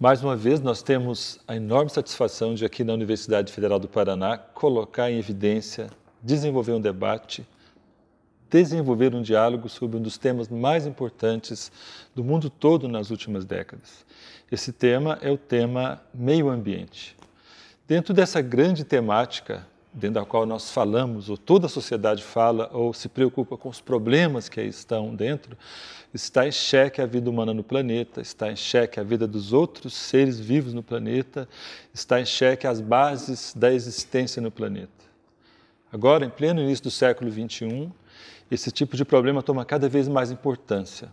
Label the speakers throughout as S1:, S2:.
S1: Mais uma vez, nós temos a enorme satisfação de, aqui na Universidade Federal do Paraná, colocar em evidência, desenvolver um debate, desenvolver um diálogo sobre um dos temas mais importantes do mundo todo nas últimas décadas. Esse tema é o tema meio ambiente. Dentro dessa grande temática, dentro da qual nós falamos, ou toda a sociedade fala, ou se preocupa com os problemas que aí estão dentro, está em xeque a vida humana no planeta, está em xeque a vida dos outros seres vivos no planeta, está em xeque as bases da existência no planeta. Agora, em pleno início do século XXI, esse tipo de problema toma cada vez mais importância.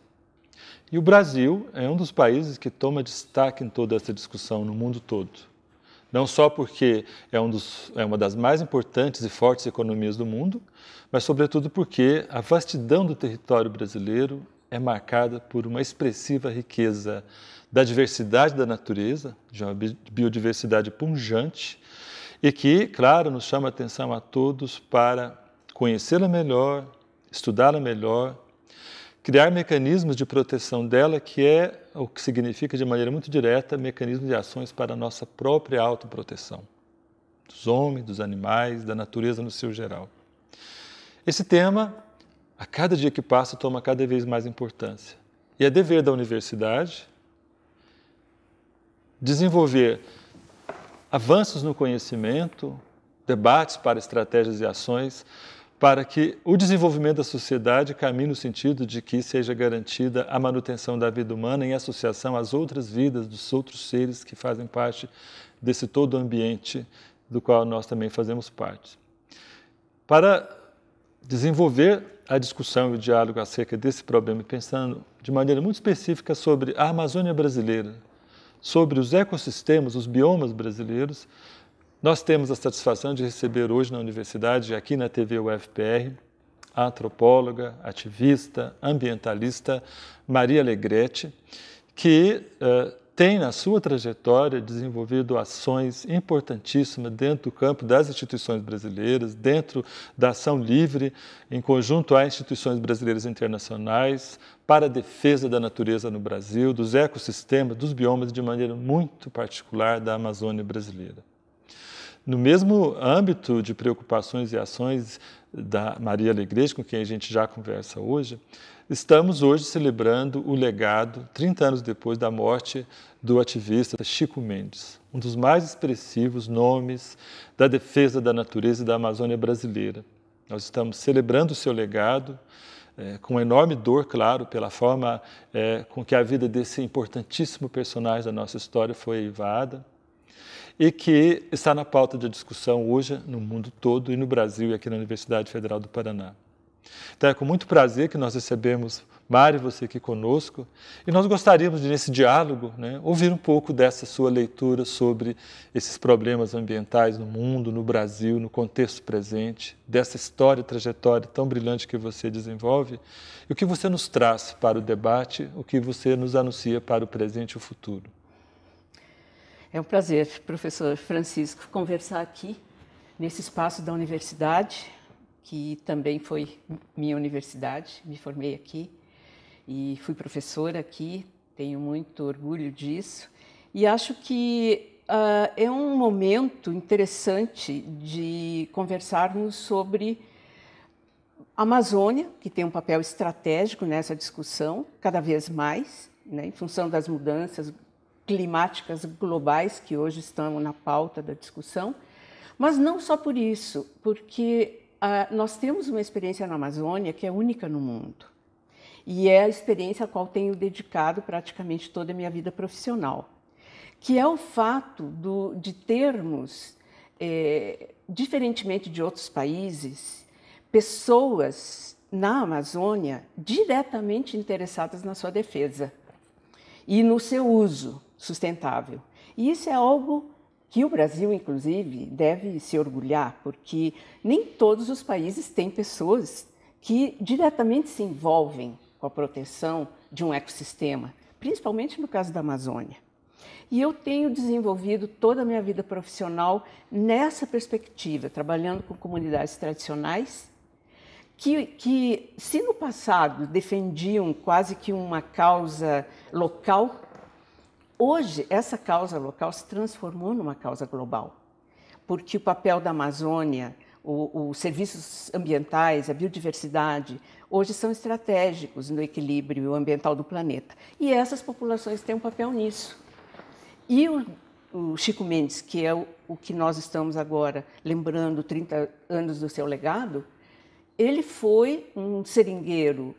S1: E o Brasil é um dos países que toma destaque em toda essa discussão no mundo todo não só porque é, um dos, é uma das mais importantes e fortes economias do mundo, mas, sobretudo, porque a vastidão do território brasileiro é marcada por uma expressiva riqueza da diversidade da natureza, de uma biodiversidade punjante, e que, claro, nos chama a atenção a todos para conhecê-la melhor, estudá-la melhor criar mecanismos de proteção dela, que é o que significa de maneira muito direta mecanismos de ações para a nossa própria autoproteção, dos homens, dos animais, da natureza no seu geral. Esse tema, a cada dia que passa, toma cada vez mais importância. E é dever da universidade desenvolver avanços no conhecimento, debates para estratégias e ações para que o desenvolvimento da sociedade caminhe no sentido de que seja garantida a manutenção da vida humana em associação às outras vidas dos outros seres que fazem parte desse todo ambiente do qual nós também fazemos parte. Para desenvolver a discussão e o diálogo acerca desse problema, pensando de maneira muito específica sobre a Amazônia brasileira, sobre os ecossistemas, os biomas brasileiros, nós temos a satisfação de receber hoje na universidade, aqui na TV UFPR, a antropóloga, ativista, ambientalista Maria Alegretti, que uh, tem na sua trajetória desenvolvido ações importantíssimas dentro do campo das instituições brasileiras, dentro da ação livre, em conjunto a instituições brasileiras e internacionais, para a defesa da natureza no Brasil, dos ecossistemas, dos biomas, de maneira muito particular da Amazônia brasileira. No mesmo âmbito de preocupações e ações da Maria Alegreja, com quem a gente já conversa hoje, estamos hoje celebrando o legado, 30 anos depois da morte do ativista Chico Mendes, um dos mais expressivos nomes da defesa da natureza e da Amazônia brasileira. Nós estamos celebrando o seu legado, é, com enorme dor, claro, pela forma é, com que a vida desse importantíssimo personagem da nossa história foi eivada e que está na pauta de discussão hoje no mundo todo e no Brasil e aqui na Universidade Federal do Paraná. Então é com muito prazer que nós recebemos Mário, você aqui conosco, e nós gostaríamos de, nesse diálogo, né, ouvir um pouco dessa sua leitura sobre esses problemas ambientais no mundo, no Brasil, no contexto presente, dessa história e trajetória tão brilhante que você desenvolve, e o que você nos traz para o debate, o que você nos anuncia para o presente e o futuro.
S2: É um prazer, professor Francisco, conversar aqui nesse espaço da universidade, que também foi minha universidade, me formei aqui e fui professora aqui, tenho muito orgulho disso e acho que uh, é um momento interessante de conversarmos sobre a Amazônia, que tem um papel estratégico nessa discussão, cada vez mais, né, em função das mudanças climáticas globais que hoje estão na pauta da discussão, mas não só por isso, porque ah, nós temos uma experiência na Amazônia que é única no mundo e é a experiência a qual tenho dedicado praticamente toda a minha vida profissional, que é o fato do, de termos, é, diferentemente de outros países, pessoas na Amazônia diretamente interessadas na sua defesa e no seu uso sustentável. E isso é algo que o Brasil, inclusive, deve se orgulhar, porque nem todos os países têm pessoas que diretamente se envolvem com a proteção de um ecossistema, principalmente no caso da Amazônia. E eu tenho desenvolvido toda a minha vida profissional nessa perspectiva, trabalhando com comunidades tradicionais que, que, se no passado defendiam quase que uma causa local, Hoje, essa causa local se transformou numa causa global, porque o papel da Amazônia, os serviços ambientais, a biodiversidade, hoje são estratégicos no equilíbrio ambiental do planeta. E essas populações têm um papel nisso. E o, o Chico Mendes, que é o, o, que nós estamos agora lembrando 30 anos do seu legado, ele foi um seringueiro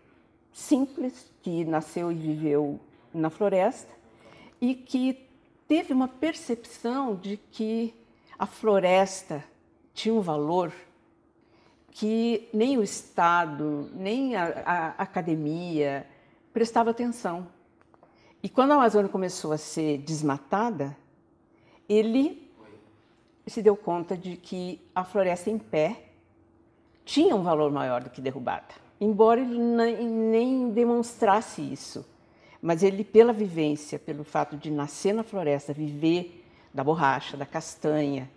S2: simples que nasceu e viveu na floresta e que teve uma percepção de que a floresta tinha um valor que nem o Estado, nem a, a academia prestava atenção. E quando a Amazônia começou a ser desmatada, ele se deu conta de que a floresta em pé tinha um valor maior do que derrubada, embora ele nem demonstrasse isso. Mas ele, pela vivência, pelo fato de nascer na floresta, viver da borracha, da castanha,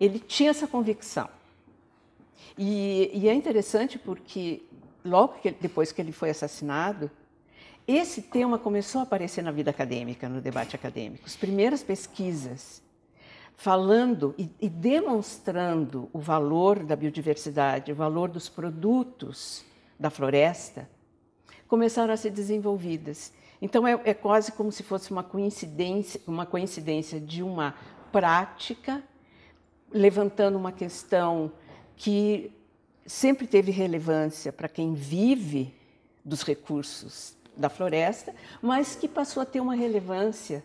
S2: ele tinha essa convicção. E, e é interessante porque, logo que, depois que ele foi assassinado, esse tema começou a aparecer na vida acadêmica, no debate acadêmico. As primeiras pesquisas falando e, e demonstrando o valor da biodiversidade, o valor dos produtos da floresta, começaram a ser desenvolvidas. Então é, é quase como se fosse uma coincidência, uma coincidência de uma prática levantando uma questão que sempre teve relevância para quem vive dos recursos da floresta, mas que passou a ter uma relevância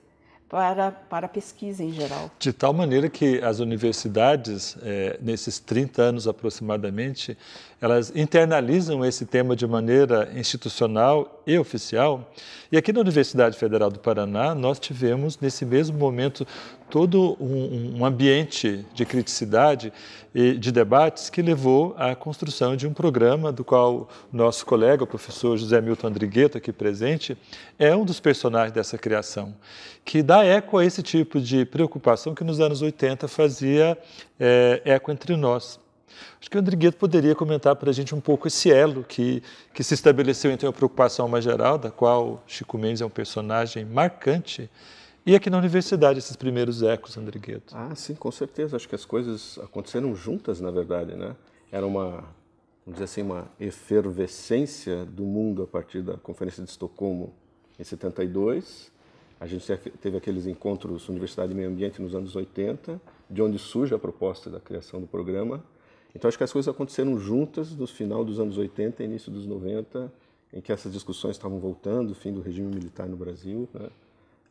S2: para, para a pesquisa em geral.
S1: De tal maneira que as universidades, é, nesses 30 anos aproximadamente, elas internalizam esse tema de maneira institucional e oficial. E aqui na Universidade Federal do Paraná, nós tivemos, nesse mesmo momento, todo um, um ambiente de criticidade e de debates que levou à construção de um programa do qual nosso colega, o professor José Milton Andrigueto, aqui presente, é um dos personagens dessa criação, que dá eco a esse tipo de preocupação que nos anos 80 fazia é, eco entre nós. Acho que o Andrigueto poderia comentar para a gente um pouco esse elo que, que se estabeleceu entre a preocupação mais geral, da qual Chico Mendes é um personagem
S3: marcante, e aqui na universidade, esses primeiros ecos, André Gueto. Ah, sim, com certeza. Acho que as coisas aconteceram juntas, na verdade, né? Era uma, vamos dizer assim, uma efervescência do mundo a partir da Conferência de Estocolmo em 72. A gente teve aqueles encontros Universidade e Meio Ambiente nos anos 80, de onde surge a proposta da criação do programa. Então, acho que as coisas aconteceram juntas no final dos anos 80 e início dos 90, em que essas discussões estavam voltando, fim do regime militar no Brasil, né?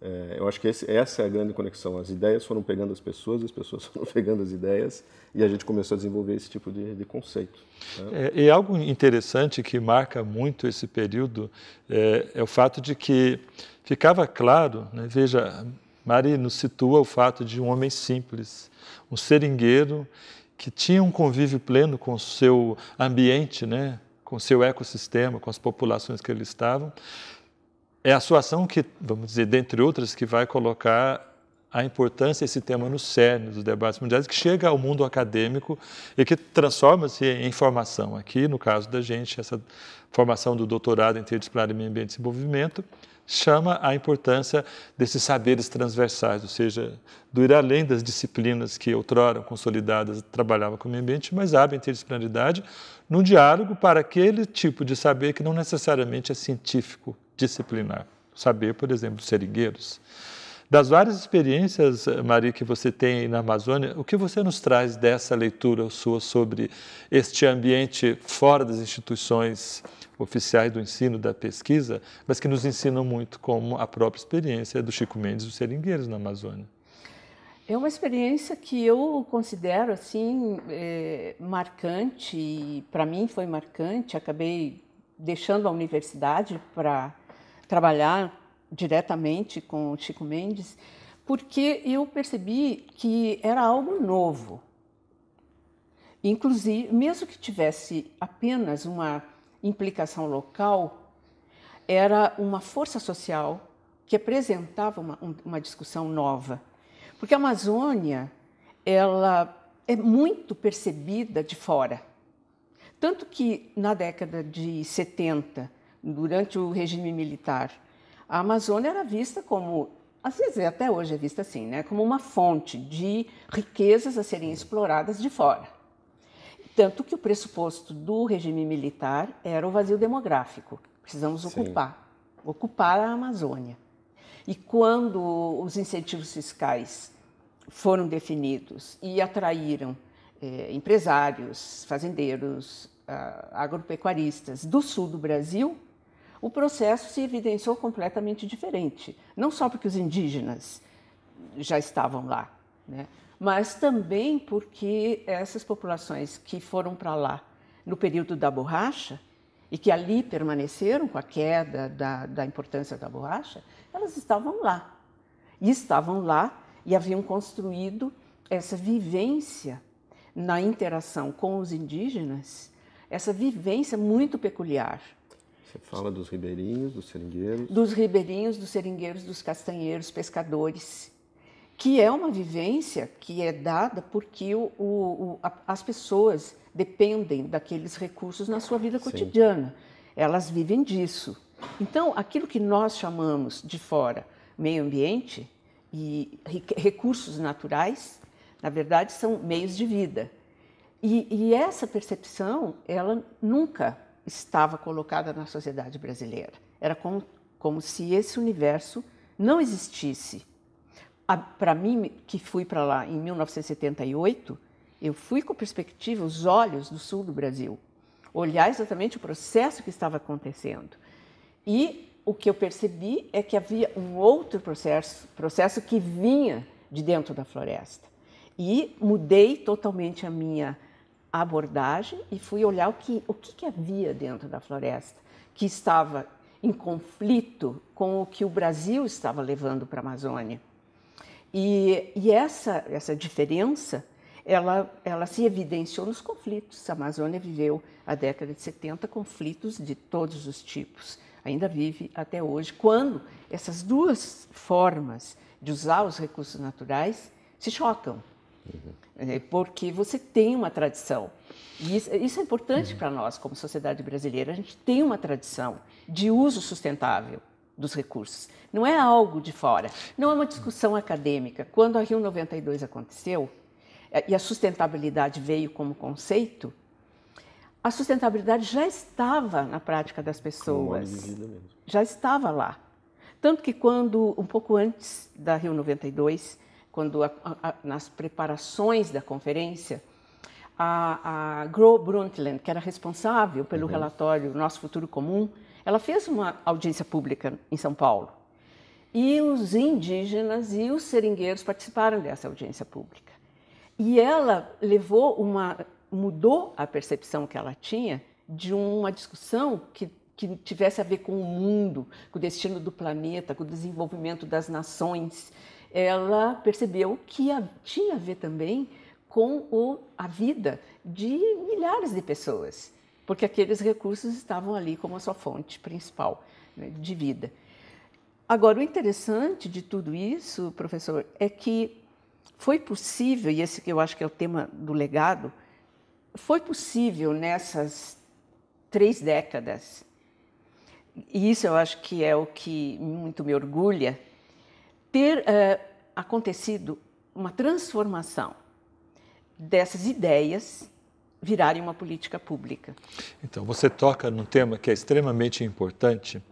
S3: É, eu acho que esse, essa é a grande conexão. As ideias foram pegando as pessoas, as pessoas foram pegando as ideias e a gente começou a desenvolver esse tipo de, de conceito. Né?
S1: É, e algo interessante que marca muito esse período é, é o fato de que ficava claro, né, veja, Mari nos situa o fato de um homem simples, um seringueiro que tinha um convívio pleno com o seu ambiente, né, com o seu ecossistema, com as populações que ele estava, é a sua ação que, vamos dizer, dentre outras, que vai colocar a importância desse tema no cerne dos debates mundiais, que chega ao mundo acadêmico e que transforma-se em formação. Aqui, no caso da gente, essa formação do doutorado em interdisciplinar em meio ambiente e desenvolvimento chama a importância desses saberes transversais, ou seja, do ir além das disciplinas que outrora consolidadas trabalhavam com o meio ambiente, mas abre a interdisciplinaridade no diálogo para aquele tipo de saber que não necessariamente é científico disciplinar. Saber, por exemplo, seringueiros Das várias experiências, eh, Maria, que você tem na Amazônia, o que você nos traz dessa leitura sua sobre este ambiente fora das instituições oficiais do ensino, da pesquisa, mas que nos ensinam muito, como a própria experiência do Chico Mendes dos Seringueiros na Amazônia?
S2: É uma experiência que eu considero assim é, marcante. Para mim foi marcante. Acabei deixando a universidade para trabalhar diretamente com o Chico Mendes, porque eu percebi que era algo novo. Inclusive, mesmo que tivesse apenas uma implicação local, era uma força social que apresentava uma, uma discussão nova. Porque a Amazônia, ela é muito percebida de fora. Tanto que na década de 70 durante o regime militar. A Amazônia era vista como, às vezes até hoje é vista assim, né, como uma fonte de riquezas a serem exploradas de fora. Tanto que o pressuposto do regime militar era o vazio demográfico. Precisamos Sim. ocupar, ocupar a Amazônia. E quando os incentivos fiscais foram definidos e atraíram eh, empresários, fazendeiros, ah, agropecuaristas do sul do Brasil, o processo se evidenciou completamente diferente. Não só porque os indígenas já estavam lá, né? mas também porque essas populações que foram para lá no período da borracha e que ali permaneceram com a queda da, da importância da borracha, elas estavam lá. E estavam lá e haviam construído essa vivência na interação com os indígenas, essa vivência muito peculiar
S3: você fala dos ribeirinhos, dos seringueiros?
S2: Dos ribeirinhos, dos seringueiros, dos castanheiros, pescadores, que é uma vivência que é dada porque o, o, a, as pessoas dependem daqueles recursos na sua vida cotidiana. Sim. Elas vivem disso. Então, aquilo que nós chamamos de fora meio ambiente e recursos naturais, na verdade, são meios de vida. E, e essa percepção, ela nunca estava colocada na sociedade brasileira. Era como, como se esse universo não existisse. Para mim, que fui para lá em 1978, eu fui com perspectiva, os olhos do sul do Brasil, olhar exatamente o processo que estava acontecendo. E o que eu percebi é que havia um outro processo, processo que vinha de dentro da floresta. E mudei totalmente a minha a abordagem e fui olhar o que, o que, que havia dentro da floresta, que estava em conflito com o que o Brasil estava levando para a Amazônia. E, e, essa, essa diferença, ela, ela se evidenciou nos conflitos. A Amazônia viveu, a década de 70, conflitos de todos os tipos. Ainda vive até hoje, quando essas duas formas de usar os recursos naturais se chocam. Uhum. Porque você tem uma tradição. E isso, é importante uhum. para nós, como sociedade brasileira. A gente tem uma tradição de uso sustentável dos recursos. Não é algo de fora, não é uma discussão acadêmica. Quando a Rio 92 aconteceu é, e a sustentabilidade veio como conceito, a sustentabilidade já estava na prática das pessoas. Já estava lá. Tanto que quando, um pouco antes da Rio 92, quando a, a, nas preparações da conferência, a, a Gro Brundtland, que era responsável pelo uhum. relatório Nosso Futuro Comum, ela fez uma audiência pública em São Paulo. E os indígenas e os seringueiros participaram dessa audiência pública. E ela levou uma mudou a percepção que ela tinha de uma discussão que, que tivesse a ver com o mundo, com o destino do planeta, com o desenvolvimento das nações ela percebeu que a, tinha a ver também com o, a vida de milhares de pessoas, porque aqueles recursos estavam ali como a sua fonte principal né, de vida. Agora, o interessante de tudo isso, professor, é que foi possível, e esse que eu acho que é o tema do legado, foi possível nessas três décadas, e isso eu acho que é o que muito me orgulha, ter é, acontecido uma transformação dessas ideias virarem uma política pública.
S1: Então, você toca num tema que é extremamente importante.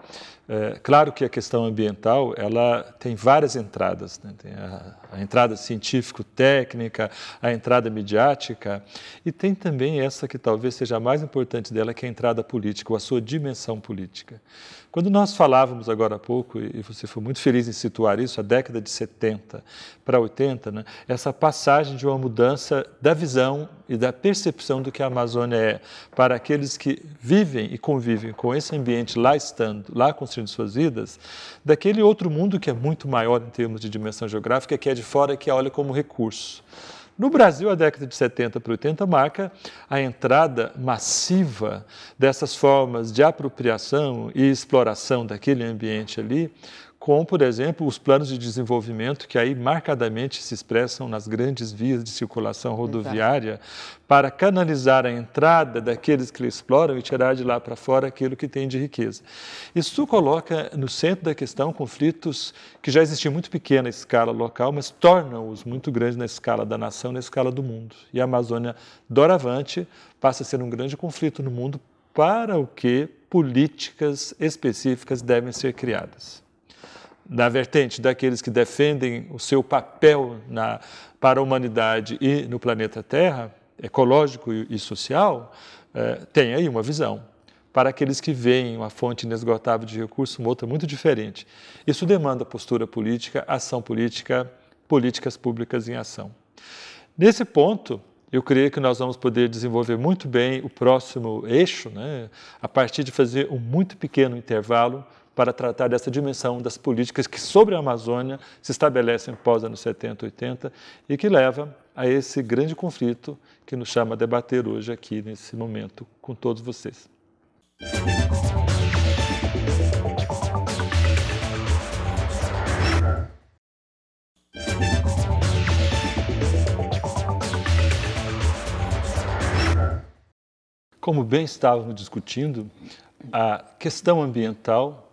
S1: É, claro que a questão ambiental ela tem várias entradas, né? tem a, a entrada científico-técnica, a entrada midiática e tem também essa que talvez seja a mais importante dela, que é a entrada política, ou a sua dimensão política. Quando nós falávamos agora há pouco, e você foi muito feliz em situar isso, a década de 70 para 80, né, essa passagem de uma mudança da visão e da percepção do que a Amazônia é para aqueles que vivem e convivem com esse ambiente lá estando, lá construindo suas vidas, daquele outro mundo que é muito maior em termos de dimensão geográfica, que é de fora, e que a é, olha como recurso. No Brasil, a década de 70 para 80 marca a entrada massiva dessas formas de apropriação e exploração daquele ambiente ali com, por exemplo, os planos de desenvolvimento que aí marcadamente se expressam nas grandes vias de circulação rodoviária, Exato. para canalizar a entrada daqueles que exploram e tirar de lá para fora aquilo que tem de riqueza. Isso coloca no centro da questão conflitos que já existiam muito pequena escala local, mas tornam-os muito grandes na escala da nação, na escala do mundo. E a Amazônia, doravante, passa a ser um grande conflito no mundo para o que políticas específicas devem ser criadas na vertente daqueles que defendem o seu papel na, para a humanidade e no planeta Terra, ecológico e, e social, eh, tem aí uma visão. Para aqueles que veem uma fonte inesgotável de recursos, uma outra muito diferente. Isso demanda postura política, ação política, políticas públicas em ação. Nesse ponto, eu creio que nós vamos poder desenvolver muito bem o próximo eixo, né, a partir de fazer um muito pequeno intervalo para tratar dessa dimensão das políticas que sobre a Amazônia se estabelecem pós anos 70, 80 e que leva a esse grande conflito que nos chama a debater hoje aqui nesse momento com todos vocês. Como bem estávamos discutindo, a questão ambiental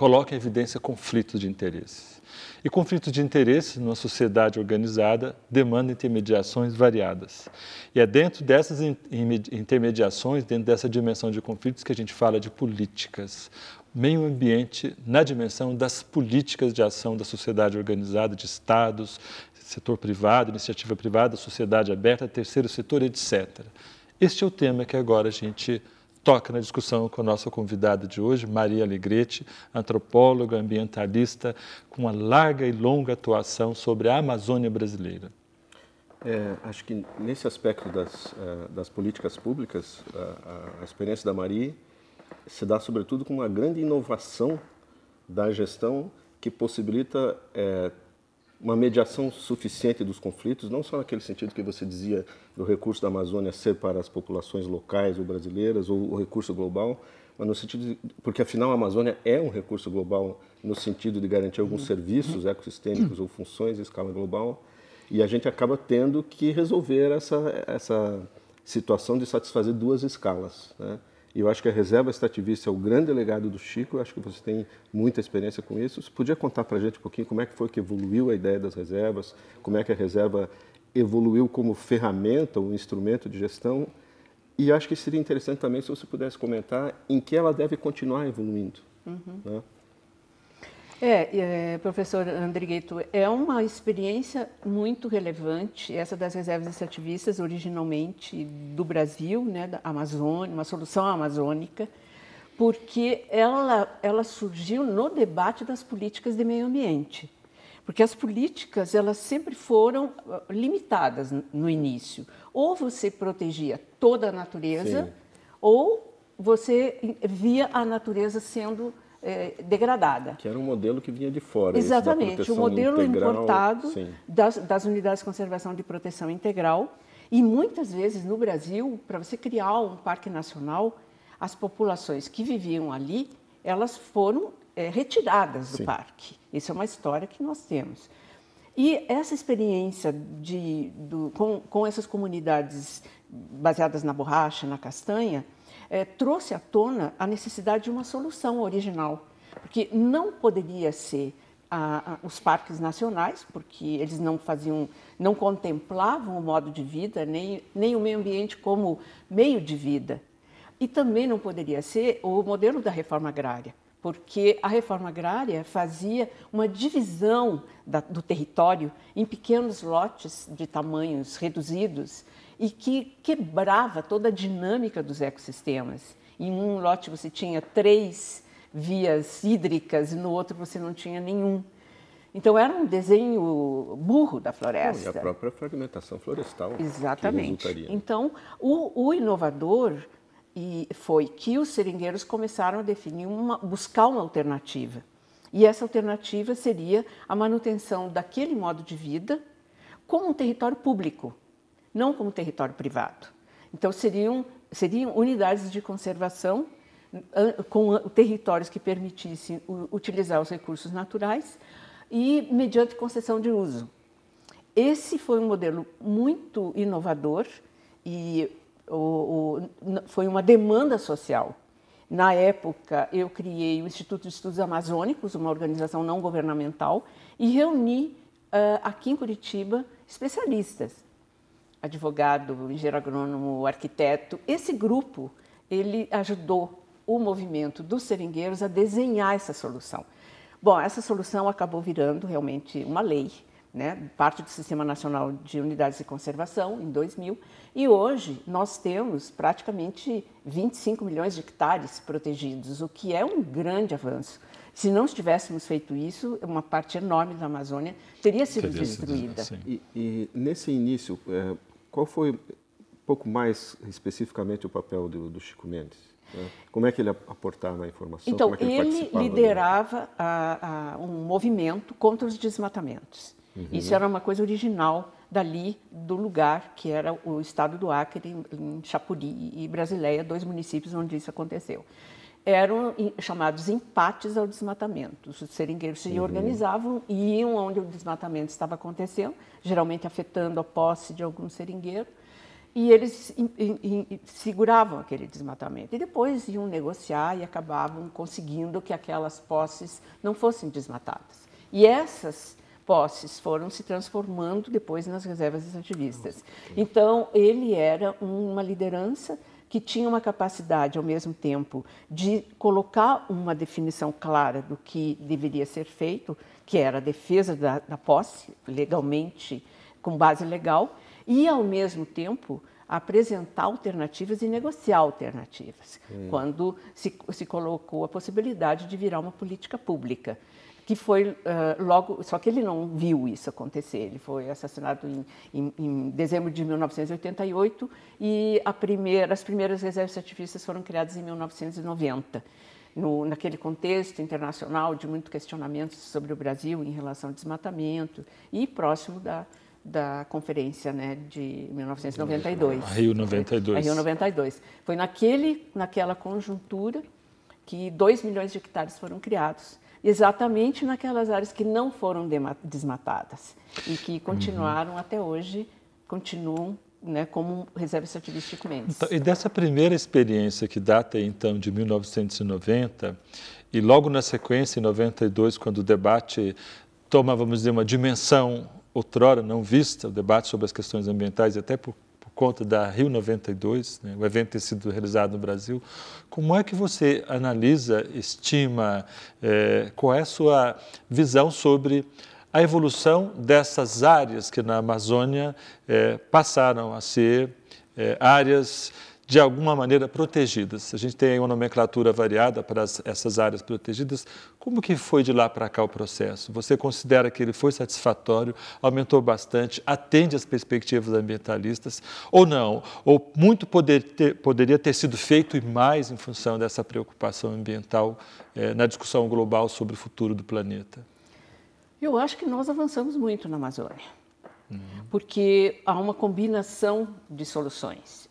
S1: coloca em evidência conflitos de interesses. E conflitos de interesses numa sociedade organizada demandam intermediações variadas. E é dentro dessas intermediações, dentro dessa dimensão de conflitos, que a gente fala de políticas. Meio ambiente na dimensão das políticas de ação da sociedade organizada, de estados, setor privado, iniciativa privada, sociedade aberta, terceiro setor, etc. Este é o tema que agora a gente toca na discussão com a nossa convidada de hoje, Maria Alegrete, antropóloga, ambientalista, com uma larga e longa atuação sobre a Amazônia brasileira.
S3: É, acho que nesse aspecto das, é, das políticas públicas, a, a experiência da Maria se dá sobretudo com uma grande inovação da gestão que possibilita é, uma mediação suficiente dos conflitos, não só naquele sentido que você dizia do recurso da Amazônia ser para as populações locais ou brasileiras, ou o recurso global, mas no sentido de, porque afinal a Amazônia é um recurso global no sentido de garantir alguns serviços ecossistêmicos ou funções em escala global, e a gente acaba tendo que resolver essa, essa situação de satisfazer duas escalas, né? E eu acho que a reserva estativista é o grande legado do Chico, eu acho que você tem muita experiência com isso. Você podia contar para a gente um pouquinho como é que foi que evoluiu a ideia das reservas, como é que a reserva evoluiu como ferramenta, um instrumento de gestão? E acho que seria interessante também se você pudesse comentar em que ela deve continuar evoluindo. Uhum. Né?
S2: É, é, professor Andrigueto, é uma experiência muito relevante, essa das reservas extrativistas, originalmente do Brasil, né, da Amazônia, uma solução amazônica, porque ela, ela surgiu no debate das políticas de meio ambiente. Porque as políticas, elas sempre foram ah, limitadas no início. Ou você protegia toda a natureza, Sim. ou você eh, via a natureza sendo é, degradada.
S3: Que era um modelo que vinha de fora. Exatamente, o um modelo integral, importado
S2: das, das, unidades de conservação de proteção integral. E muitas vezes no Brasil, para você criar um parque nacional, as populações que viviam ali, elas foram é, retiradas do sim. parque. Isso é uma história que nós temos. E essa experiência de, do, com, com essas comunidades baseadas na borracha, na castanha, é, trouxe à tona a necessidade de uma solução original, porque não poderia ser a, a, os parques nacionais, porque eles não faziam, não contemplavam o modo de vida, nem, nem o meio ambiente como meio de vida. E também não poderia ser o modelo da reforma agrária, porque a reforma agrária fazia uma divisão da, do território em pequenos lotes de tamanhos reduzidos e que quebrava toda a dinâmica dos ecossistemas. Em um lote você tinha três vias hídricas, e no outro você não tinha nenhum. Então era um desenho burro da floresta. Não, e a própria
S3: fragmentação florestal. Exatamente. Né?
S2: Então o, o, inovador foi que os seringueiros começaram a definir uma, buscar uma alternativa. E essa alternativa seria a manutenção daquele modo de vida como um território público não como território privado. Então, seriam, seriam unidades de conservação ah, com ah, territórios que permitissem utilizar os recursos naturais e mediante concessão de uso. Esse foi um modelo muito inovador e o, o, foi uma demanda social. Na época, eu criei o Instituto de Estudos Amazônicos, uma organização não governamental, e reuni uh, aqui em Curitiba especialistas advogado, engenheiro agrônomo, arquiteto. Esse grupo ele ajudou o movimento dos seringueiros a desenhar essa solução. Bom, essa solução acabou virando realmente uma lei, né? parte do Sistema Nacional de Unidades de Conservação, em 2000, e hoje nós temos praticamente 25 milhões de hectares protegidos, o que é um grande avanço. Se não tivéssemos feito isso, uma parte enorme da Amazônia teria sido teria destruída. Sido,
S3: e, e, nesse início, eh, qual foi, um pouco mais especificamente, o papel do, do Chico Mendes? Né? Como é que ele
S2: aportava a informação? Então, é ele, ele liderava a, a um movimento contra os desmatamentos. Uhum. Isso era uma coisa original dali do lugar que era o estado do Acre, em, em Chapuri e Brasileia, dois municípios onde isso aconteceu eram chamados empates ao desmatamento. Os seringueiros se uhum. organizavam e iam onde o desmatamento estava acontecendo, geralmente afetando a posse de algum seringueiro, e eles in, in, in, seguravam aquele desmatamento. E depois iam negociar e acabavam conseguindo que aquelas posses não fossem desmatadas. E essas posses foram se transformando depois nas reservas extrativistas. Então, ele era uma liderança que tinha uma capacidade, ao mesmo tempo, de colocar uma definição clara do que deveria ser feito, que era a defesa da, da posse, legalmente, com base legal, e, ao mesmo tempo, apresentar alternativas e negociar alternativas, hum. quando se, se colocou a possibilidade de virar uma política pública que foi uh, logo, só que ele não viu isso acontecer. Ele foi assassinado em, em, em dezembro de 1988 e primeira, as primeiras reservas ativistas foram criadas em 1990. No, naquele contexto internacional de muito questionamento sobre o Brasil em relação ao desmatamento e próximo da, da conferência né, de 1992. A Rio 92. A Rio 92. Foi naquele, naquela conjuntura que 2 milhões de hectares foram criados exatamente naquelas áreas que não foram desmatadas e que continuaram uhum. até hoje, continuam né, como reserva estatística Mendes.
S1: Então, e dessa primeira experiência que data então de 1990 e logo na sequência em 92 quando o debate toma, vamos dizer, uma dimensão outrora não vista, o debate sobre as questões ambientais até por conta da Rio 92, né, o evento ter sido realizado no Brasil, como é que você analisa, estima, é, qual é a sua visão sobre a evolução dessas áreas que na Amazônia é, passaram a ser é, áreas de alguma maneira protegidas. A gente tem uma nomenclatura variada para as, essas áreas protegidas. Como que foi de lá para cá o processo? Você considera que ele foi satisfatório, aumentou bastante, atende às perspectivas ambientalistas ou não? Ou muito poder ter, poderia ter sido feito e mais em função dessa preocupação ambiental eh, na discussão global sobre o futuro do planeta?
S2: Eu acho que nós avançamos muito na Amazônia. Uhum. Porque há uma combinação de soluções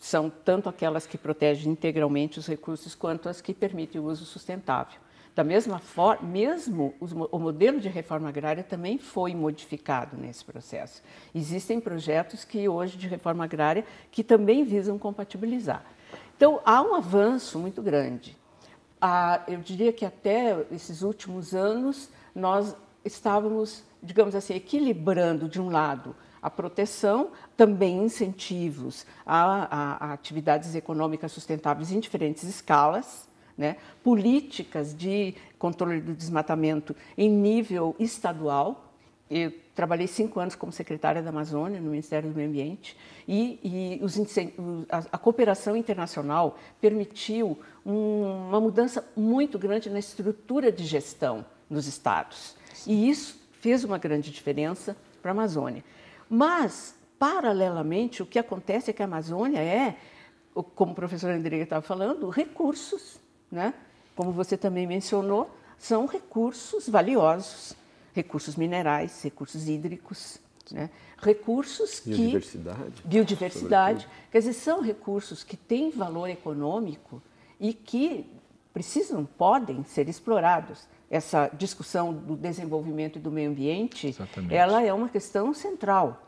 S2: são tanto aquelas que protegem integralmente os recursos quanto as que permitem o uso sustentável. Da mesma forma, mesmo o modelo de reforma agrária também foi modificado nesse processo. Existem projetos que hoje de reforma agrária que também visam compatibilizar. Então há um avanço muito grande. Ah, eu diria que até esses últimos anos nós estávamos, digamos assim, equilibrando de um lado a proteção, também incentivos a, a, a atividades econômicas sustentáveis em diferentes escalas, né? políticas de controle do desmatamento em nível estadual. Eu trabalhei cinco anos como secretária da Amazônia no Ministério do Meio Ambiente e, e os, a, a, cooperação internacional permitiu um, uma mudança muito grande na estrutura de gestão nos estados. E isso fez uma grande diferença para a Amazônia. Mas, paralelamente, o que acontece é que a Amazônia é, como o professor André estava falando, recursos, né? como você também mencionou, são recursos valiosos, recursos minerais, recursos hídricos, né? recursos biodiversidade, que biodiversidade, biodiversidade quer dizer, são recursos que têm valor econômico e que precisam, podem ser explorados. Essa discussão do desenvolvimento e do meio ambiente, Exatamente. ela é uma questão central.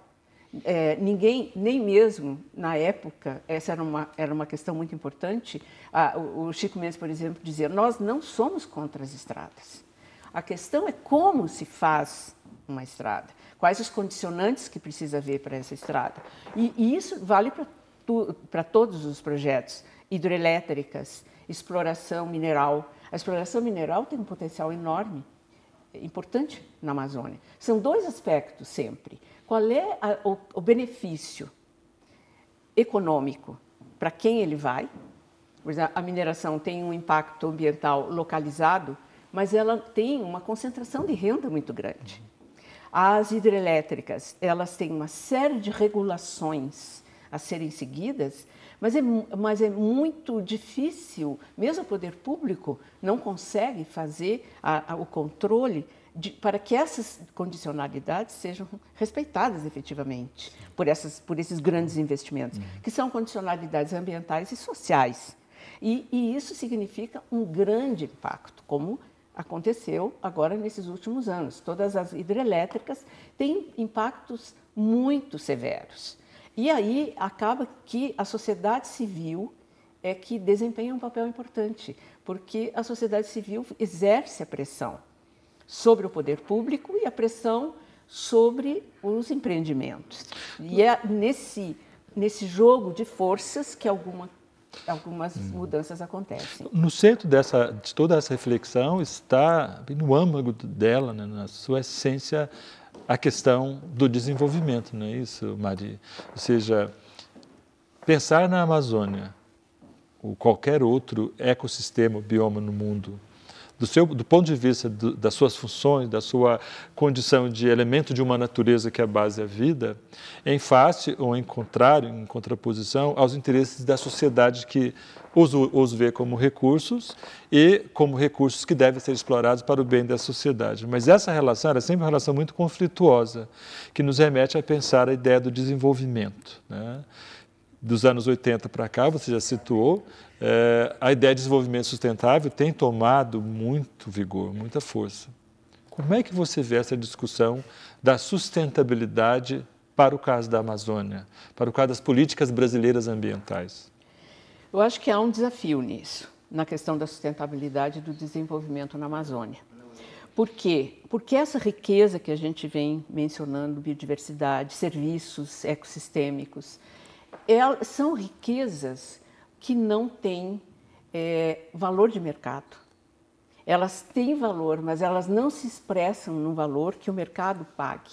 S2: É, ninguém, nem mesmo na época, essa era uma, era uma questão muito importante, ah, o, o Chico Mendes, por exemplo, dizia, nós não somos contra as estradas. A questão é como se faz uma estrada, quais os condicionantes que precisa haver para essa estrada. E, e isso vale para todos os projetos, hidrelétricas exploração mineral. A exploração mineral tem um potencial enorme, importante na Amazônia. São dois aspectos sempre. Qual é a, o, o benefício econômico para quem ele vai? A mineração tem um impacto ambiental localizado, mas ela tem uma concentração de renda muito grande. As hidrelétricas, elas têm uma série de regulações a serem seguidas mas é, mas é muito difícil, mesmo o poder público não consegue fazer a, a, o controle de, para que essas condicionalidades sejam respeitadas efetivamente por, essas, por esses grandes investimentos, uhum. que são condicionalidades ambientais e sociais. E, e, isso significa um grande impacto, como aconteceu agora nesses últimos anos. Todas as hidrelétricas têm impactos muito severos. E aí acaba que a sociedade civil é que desempenha um papel importante, porque a sociedade civil exerce a pressão sobre o poder público e a pressão sobre os empreendimentos. E é nesse, nesse jogo de forças que alguma, algumas hum. mudanças acontecem.
S1: No centro dessa, de toda essa reflexão está, no âmago dela, né, na sua essência, a questão do desenvolvimento, não é isso, Mari? Ou seja, pensar na Amazônia ou qualquer outro ecossistema, bioma no mundo do, seu, do ponto de vista do, das suas funções, da sua condição de elemento de uma natureza que é a base à vida, em face ou em contrário, em contraposição aos interesses da sociedade que os, os vê como recursos e como recursos que devem ser explorados para o bem da sociedade. Mas essa relação era sempre uma relação muito conflituosa, que nos remete a pensar a ideia do desenvolvimento. Né? dos anos 80 para cá, você já situou, é, eh, a ideia de desenvolvimento sustentável tem tomado muito vigor, muita força. Como é que você vê essa discussão da sustentabilidade para o caso da Amazônia, para o caso das políticas brasileiras ambientais?
S2: Eu acho que há um desafio nisso, na questão da sustentabilidade do desenvolvimento na Amazônia. Por quê? Porque essa riqueza que a gente vem mencionando, biodiversidade, serviços ecossistêmicos, elas são riquezas que não têm é, valor de mercado. Elas têm valor, mas elas não se expressam num valor que o mercado pague.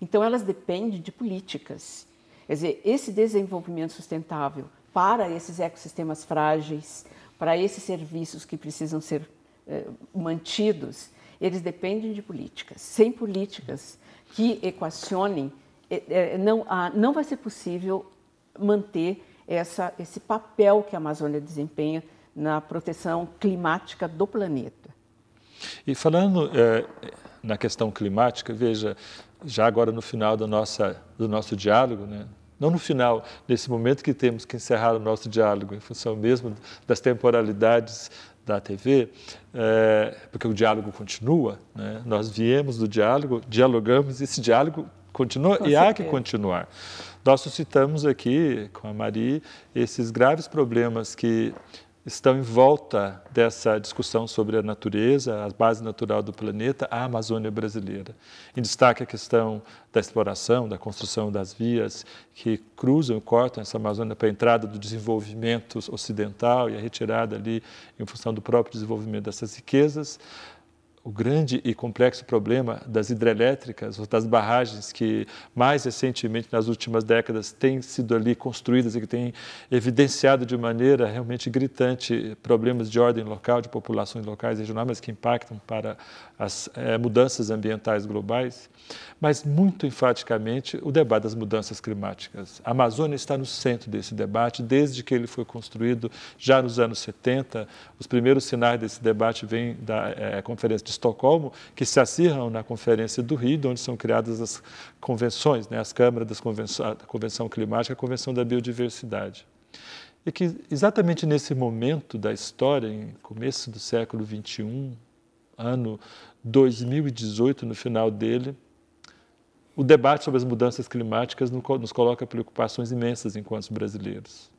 S2: Então, elas dependem de políticas. Quer dizer, esse desenvolvimento sustentável para esses ecossistemas frágeis, para esses serviços que precisam ser é, mantidos, eles dependem de políticas. Sem políticas que equacionem, é, é, não, não vai ser possível manter essa, esse papel que a Amazônia desempenha na proteção climática do planeta.
S1: E falando é, na questão climática, veja, já agora no final do, nossa, do nosso diálogo, né, não no final, nesse momento que temos que encerrar o nosso diálogo, em função mesmo das temporalidades da TV, é, porque o diálogo continua, né? nós viemos do diálogo, dialogamos, esse diálogo continua com e certeza. há que continuar. Nós suscitamos aqui, com a Mari, esses graves problemas que estão em volta dessa discussão sobre a natureza, a base natural do planeta, a Amazônia brasileira. Em destaque a questão da exploração, da construção das vias que cruzam e cortam essa Amazônia para a entrada do desenvolvimento ocidental e a retirada ali em função do próprio desenvolvimento dessas riquezas o grande e complexo problema das hidrelétricas, ou das barragens que mais recentemente, nas últimas décadas, têm sido ali construídas e que têm evidenciado de maneira realmente gritante problemas de ordem local, de populações locais e regionais, mas que impactam para as é, mudanças ambientais globais. Mas, muito enfaticamente, o debate das mudanças climáticas. A Amazônia está no centro desse debate, desde que ele foi construído já nos anos 70. Os primeiros sinais desse debate vêm da é, Conferência de Estocolmo, que se acirram na Conferência do Rio, onde são criadas as convenções, né, as câmaras das convenções, a Convenção Climática, a Convenção da Biodiversidade. E que exatamente nesse momento da história, em começo do século XXI, ano 2018, no final dele, o debate sobre as mudanças climáticas nos coloca preocupações imensas enquanto brasileiros.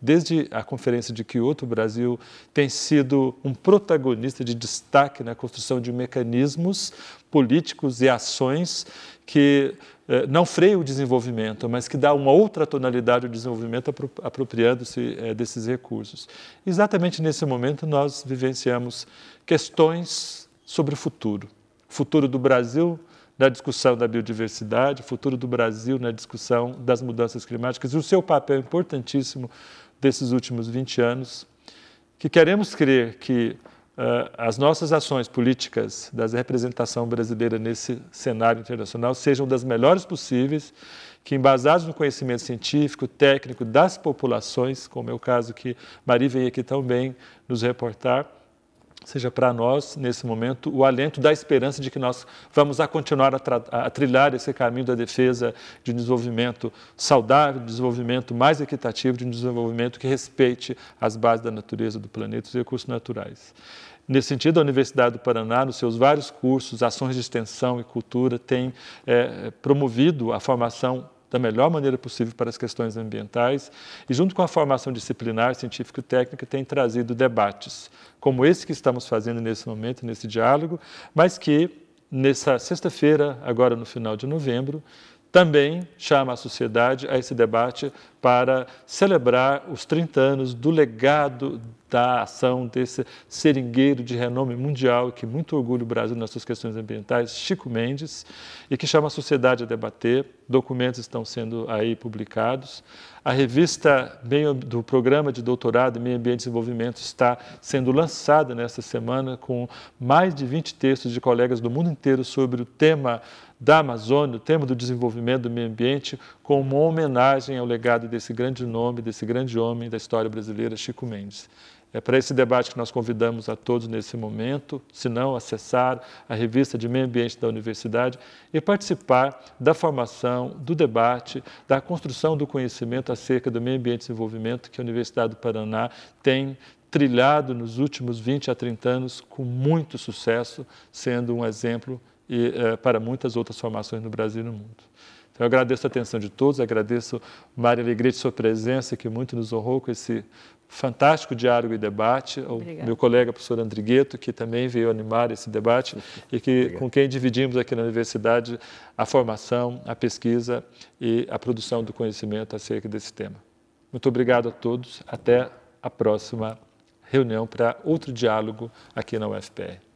S1: Desde a Conferência de Kyoto, o Brasil tem sido um protagonista de destaque na construção de mecanismos políticos e ações que eh, não freiam o desenvolvimento, mas que dá uma outra tonalidade ao desenvolvimento apropriando-se eh, desses recursos. Exatamente nesse momento nós vivenciamos questões sobre o futuro. futuro do Brasil na discussão da biodiversidade, futuro do Brasil na discussão das mudanças climáticas e o seu papel é importantíssimo desses últimos 20 anos, que queremos crer que uh, as nossas ações políticas da representação brasileira nesse cenário internacional sejam das melhores possíveis, que embasados no conhecimento científico, técnico das populações, como é o caso que Mari vem aqui também nos reportar, seja para nós, nesse momento, o alento da esperança de que nós vamos a continuar a, a, trilhar esse caminho da defesa de um desenvolvimento saudável, de um desenvolvimento mais equitativo, de um desenvolvimento que respeite as bases da natureza do planeta e os recursos naturais. Nesse sentido, a Universidade do Paraná, nos seus vários cursos, ações de extensão e cultura, tem é, promovido a formação da melhor maneira possível para as questões ambientais e, junto com a formação disciplinar, científica e técnica, tem trazido debates como esse que estamos fazendo nesse momento, nesse diálogo, mas que, nessa sexta-feira, agora no final de novembro, também chama a sociedade a esse debate para celebrar os 30 anos do legado da ação desse seringueiro de renome mundial que muito orgulho o Brasil suas questões ambientais, Chico Mendes, e que chama a sociedade a debater. Documentos estão sendo aí publicados. A revista do Programa de Doutorado em Meio Ambiente e Desenvolvimento está sendo lançada nesta semana com mais de 20 textos de colegas do mundo inteiro sobre o tema da Amazônia, o tema do desenvolvimento do meio ambiente, com uma homenagem ao legado desse grande nome, desse grande homem da história brasileira, Chico Mendes. É para esse debate que nós convidamos a todos nesse momento, se não acessar a revista de meio ambiente da universidade e participar da formação, do debate, da construção do conhecimento acerca do meio ambiente e desenvolvimento que a Universidade do Paraná tem trilhado nos últimos 20 a 30 anos com muito sucesso, sendo um exemplo e, é, para muitas outras formações no Brasil e no mundo. Então, eu agradeço a atenção de todos, agradeço, Maria de sua presença, que muito nos honrou com esse fantástico diálogo e debate, ao Obrigada. meu colega professor Andrigueto, que também veio animar esse debate e que, com quem dividimos aqui na universidade a formação, a pesquisa e a produção do conhecimento acerca desse tema. Muito obrigado a todos. Até a próxima reunião para outro diálogo aqui na UFPR.